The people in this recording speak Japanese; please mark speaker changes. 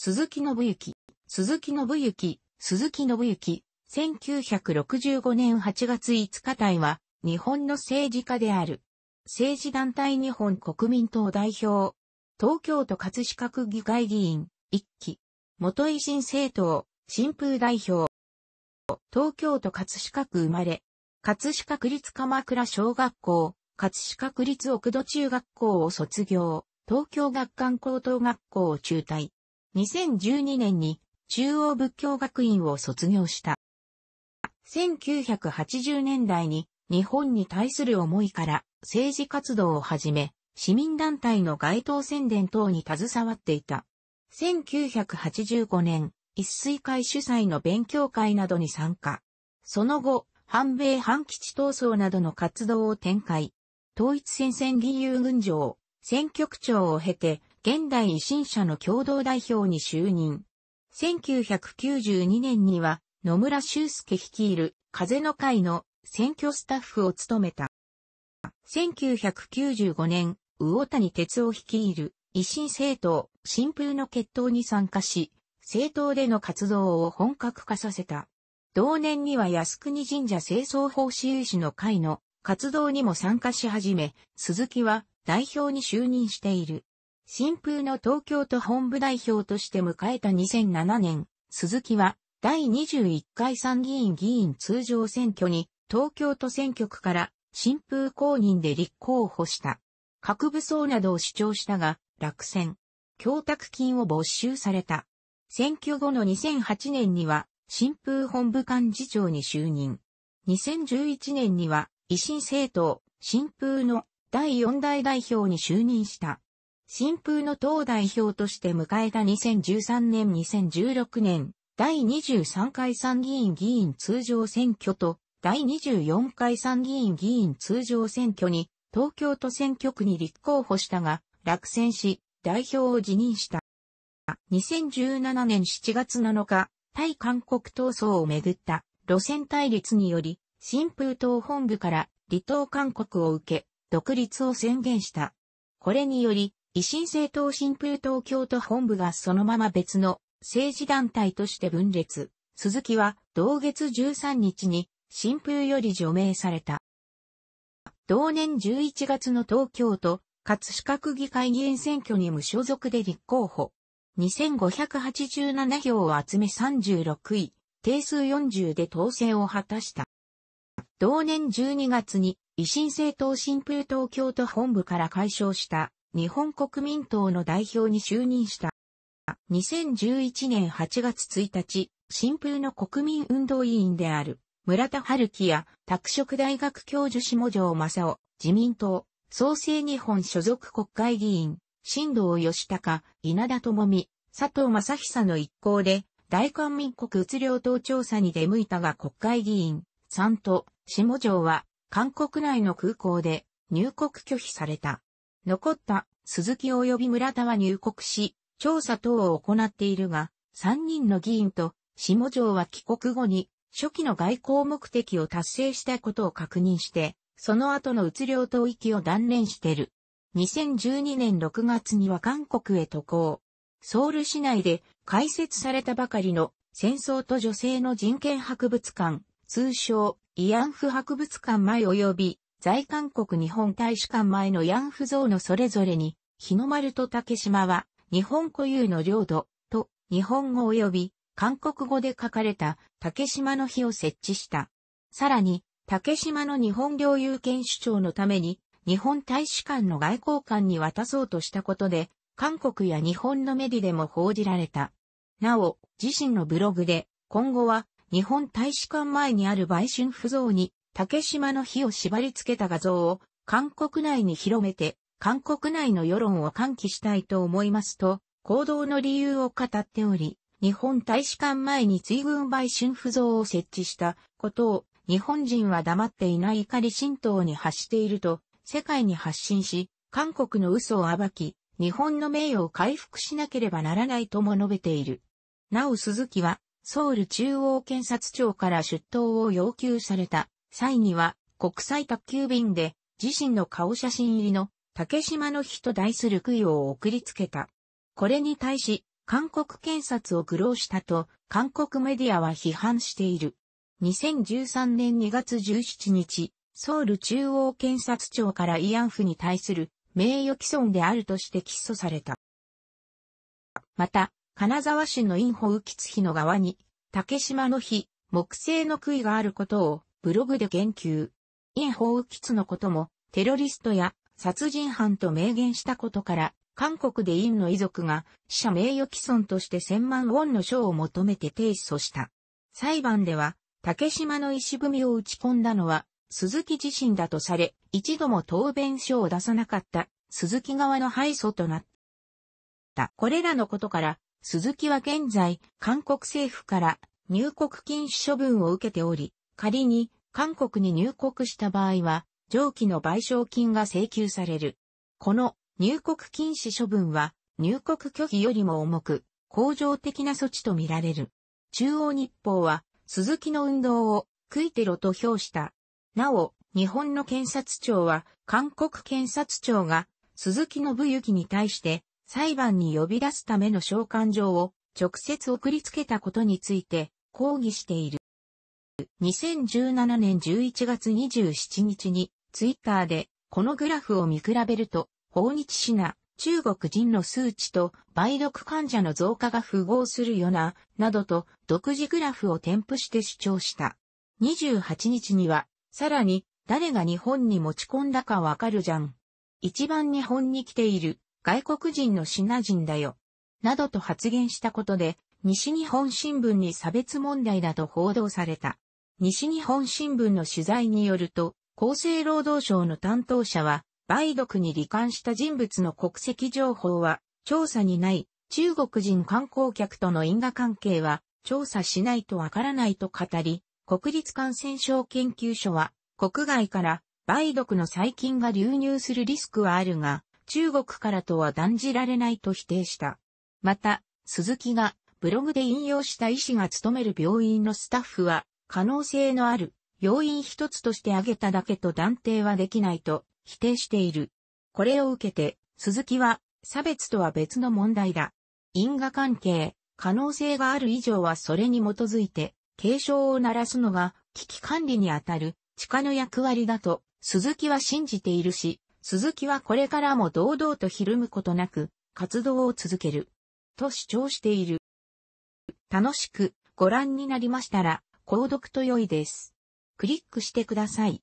Speaker 1: 鈴木信之、鈴木信之、鈴木信之、1965年8月5日台は、日本の政治家である。政治団体日本国民党代表。東京都葛飾区議会議員、一期。元維新政党、新風代表。東京都葛飾区生まれ。葛飾区立鎌倉小学校、葛飾区立奥戸中学校を卒業。東京学館高等学校を中退。2012年に中央仏教学院を卒業した。1980年代に日本に対する思いから政治活動をはじめ、市民団体の街頭宣伝等に携わっていた。1985年、一水会主催の勉強会などに参加。その後、反米反基地闘争などの活動を展開。統一戦線義勇軍場、選挙区長を経て、現代維新社の共同代表に就任。1992年には野村修介率いる風の会の選挙スタッフを務めた。1995年、魚谷哲夫率いる維新政党、新風の決闘に参加し、政党での活動を本格化させた。同年には靖国神社清掃法私有士の会の活動にも参加し始め、鈴木は代表に就任している。新風の東京都本部代表として迎えた2007年、鈴木は第21回参議院議員通常選挙に東京都選挙区から新風公認で立候補した。核武装などを主張したが、落選。供託金を没収された。選挙後の2008年には、新風本部幹事長に就任。2011年には、維新政党、新風の第4代代表に就任した。新風の党代表として迎えた2013年2016年、第23回参議院議員通常選挙と、第24回参議院議員通常選挙に、東京都選挙区に立候補したが、落選し、代表を辞任した。2017年7月7日、対韓国闘争をめぐった路線対立により、新風党本部から離党勧告を受け、独立を宣言した。これにより、維新政党新風東京都本部がそのまま別の政治団体として分裂。鈴木は同月13日に新風より除名された。同年11月の東京都葛飾区議会議員選挙に無所属で立候補。2587票を集め36位、定数40で当選を果たした。同年12月に維新政党新風東京都本部から解消した日本国民党の代表に就任した。2011年8月1日、新風の国民運動委員である村田春樹や拓殖大学教授下条正夫、自民党、創生日本所属国会議員、新藤義孝、稲田智美、佐藤正久の一行で、大韓民国移領等調査に出向いたが国会議員、3と、下条は、韓国内の空港で入国拒否された。残った鈴木及び村田は入国し、調査等を行っているが、3人の議員と下条は帰国後に初期の外交目的を達成したことを確認して、その後の移領と域を断念してる。2012年6月には韓国へ渡航。ソウル市内で開設されたばかりの戦争と女性の人権博物館、通称慰安婦博物館前及び在韓国日本大使館前のヤンフ像のそれぞれに、日の丸と竹島は、日本固有の領土、と、日本語及び、韓国語で書かれた竹島の日を設置した。さらに、竹島の日本領有権主張のために、日本大使館の外交官に渡そうとしたことで、韓国や日本のメディでも報じられた。なお、自身のブログで、今後は、日本大使館前にある売春不像に、竹島の火を縛り付けた画像を韓国内に広めて、韓国内の世論を喚起したいと思いますと、行動の理由を語っており、日本大使館前に追軍売春不像を設置したことを、日本人は黙っていない怒り浸透に発していると、世界に発信し、韓国の嘘を暴き、日本の名誉を回復しなければならないとも述べている。なお鈴木は、ソウル中央検察庁から出頭を要求された。際には国際宅急便で自身の顔写真入りの竹島の日と題する供養を送りつけた。これに対し、韓国検察を愚弄したと、韓国メディアは批判している。2013年2月17日、ソウル中央検察庁から慰安婦に対する名誉毀損であるとして起訴された。また、金沢市のイン浮ウキの側に、竹島の日、木製の杭があることをブログで言及。イン・ホウ・キツのことも、テロリストや殺人犯と明言したことから、韓国でインの遺族が死者名誉毀損として1000万ウォンの賞を求めて提訴した。裁判では、竹島の石踏みを打ち込んだのは、鈴木自身だとされ、一度も答弁書を出さなかった鈴木側の敗訴となった。これらのことから、鈴木は現在、韓国政府から入国禁止処分を受けており、仮に韓国に入国した場合は、上記の賠償金が請求される。この入国禁止処分は、入国拒否よりも重く、恒常的な措置とみられる。中央日報は、鈴木の運動を、食いテロと評した。なお、日本の検察庁は、韓国検察庁が、鈴木信行に対して、裁判に呼び出すための召喚状を、直接送りつけたことについて、抗議している。2017年11月27日に、ツイッターで、このグラフを見比べると、訪日シナ、中国人の数値と梅毒患者の増加が符合するよな、などと独自グラフを添付して主張した。28日には、さらに、誰が日本に持ち込んだかわかるじゃん。一番日本に来ている外国人のシナ人だよ。などと発言したことで、西日本新聞に差別問題だと報道された。西日本新聞の取材によると、厚生労働省の担当者は、梅毒に罹患した人物の国籍情報は調査にない、中国人観光客との因果関係は調査しないとわからないと語り、国立感染症研究所は国外から梅毒の細菌が流入するリスクはあるが、中国からとは断じられないと否定した。また、鈴木がブログで引用した医師が勤める病院のスタッフは可能性のある要因一つとして挙げただけと断定はできないと否定している。これを受けて、鈴木は差別とは別の問題だ。因果関係、可能性がある以上はそれに基づいて警鐘を鳴らすのが危機管理にあたる地下の役割だと鈴木は信じているし、鈴木はこれからも堂々とひるむことなく活動を続ける。と主張している。楽しくご覧になりましたら、購読と良いです。クリックしてください。